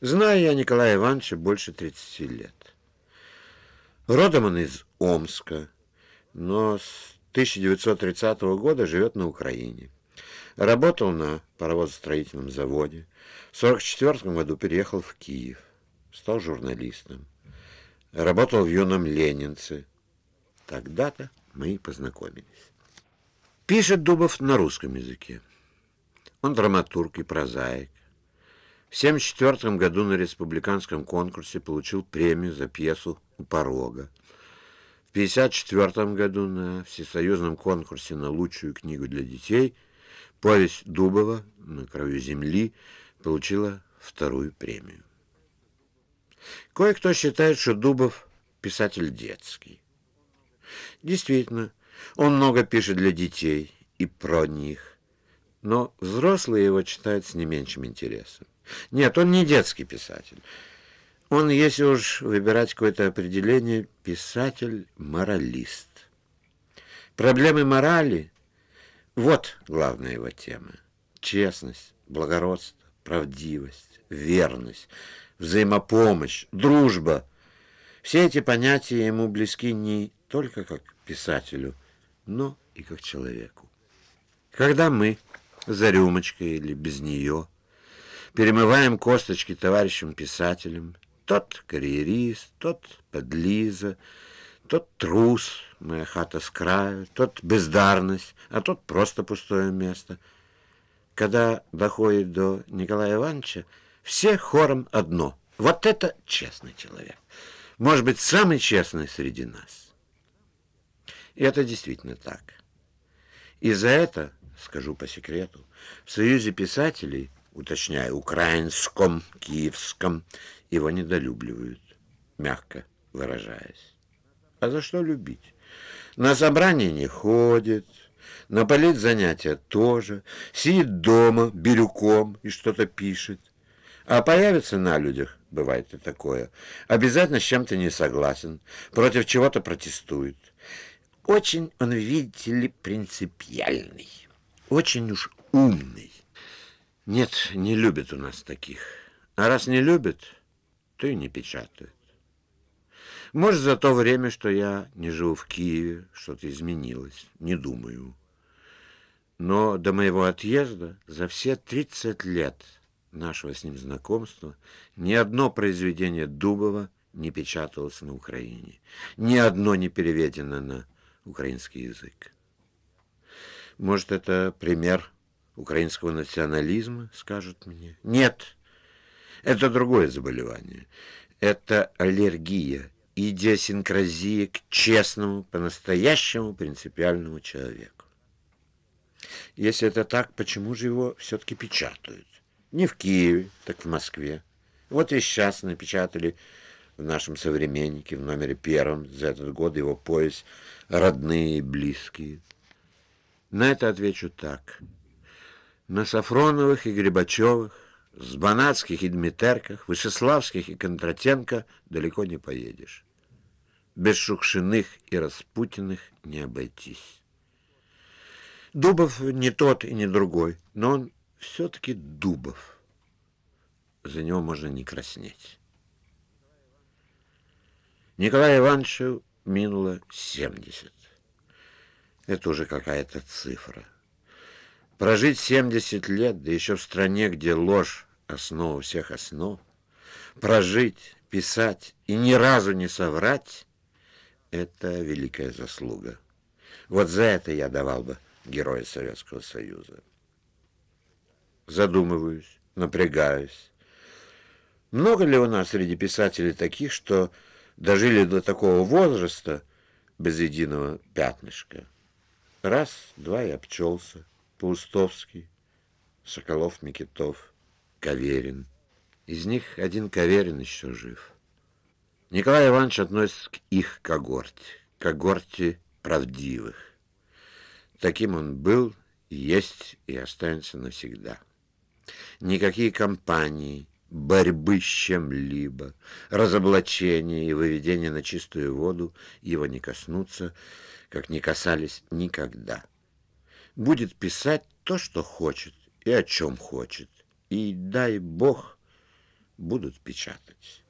Знаю я Николая Ивановича больше 30 лет. Родом он из Омска, но с 1930 года живет на Украине. Работал на паровозостроительном заводе. В 1944 году переехал в Киев. Стал журналистом. Работал в юном Ленинце. Тогда-то мы и познакомились. Пишет Дубов на русском языке. Он драматург и прозаик. В 1974 году на республиканском конкурсе получил премию за пьесу «У порога». В 1954 году на всесоюзном конкурсе на лучшую книгу для детей повесть Дубова «На краю земли» получила вторую премию. Кое-кто считает, что Дубов – писатель детский. Действительно, он много пишет для детей и про них, но взрослые его читают с не меньшим интересом. Нет, он не детский писатель. Он, если уж выбирать какое-то определение, писатель-моралист. Проблемы морали – вот главная его тема. Честность, благородство, правдивость, верность, взаимопомощь, дружба – все эти понятия ему близки не только как писателю, но и как человеку. Когда мы за рюмочкой или без нее – Перемываем косточки товарищам-писателям. Тот карьерист, тот подлиза, тот трус, моя хата с краю, тот бездарность, а тот просто пустое место. Когда доходит до Николая Ивановича, все хором одно. Вот это честный человек. Может быть, самый честный среди нас. И это действительно так. И за это, скажу по секрету, в Союзе писателей – уточняя, украинском, киевском, его недолюбливают, мягко выражаясь. А за что любить? На собрание не ходит, на политзанятия тоже, сидит дома бирюком и что-то пишет. А появится на людях, бывает и такое, обязательно с чем-то не согласен, против чего-то протестует. Очень он, видите ли, принципиальный, очень уж умный. Нет, не любят у нас таких. А раз не любят, то и не печатают. Может, за то время, что я не живу в Киеве, что-то изменилось. Не думаю. Но до моего отъезда за все 30 лет нашего с ним знакомства ни одно произведение Дубова не печаталось на Украине. Ни одно не переведено на украинский язык. Может, это пример украинского национализма, скажут мне. Нет, это другое заболевание. Это аллергия, идиосинкразия к честному, по-настоящему принципиальному человеку. Если это так, почему же его все-таки печатают? Не в Киеве, так в Москве. Вот и сейчас напечатали в нашем «Современнике» в номере первом за этот год его пояс «Родные и близкие». На это отвечу так – на Сафроновых и Грибачевых, с Сбанатских и Дмитерках, Вышеславских и Кондратенко далеко не поедешь. Без Шукшиных и Распутиных не обойтись. Дубов не тот и не другой, но он все-таки Дубов. За него можно не краснеть. Николаю Ивановичу минуло 70. Это уже какая-то цифра. Прожить 70 лет, да еще в стране, где ложь – основа всех основ, прожить, писать и ни разу не соврать – это великая заслуга. Вот за это я давал бы героя Советского Союза. Задумываюсь, напрягаюсь. Много ли у нас среди писателей таких, что дожили до такого возраста без единого пятнышка? Раз, два и обчелся. Паустовский, Соколов, Микитов, Каверин. Из них один Каверин еще жив. Николай Иванович относится к их когорте, когорте правдивых. Таким он был, есть и останется навсегда. Никакие компании, борьбы с чем-либо, разоблачения и выведения на чистую воду его не коснутся, как не касались никогда будет писать то, что хочет и о чем хочет. И, дай бог, будут печатать.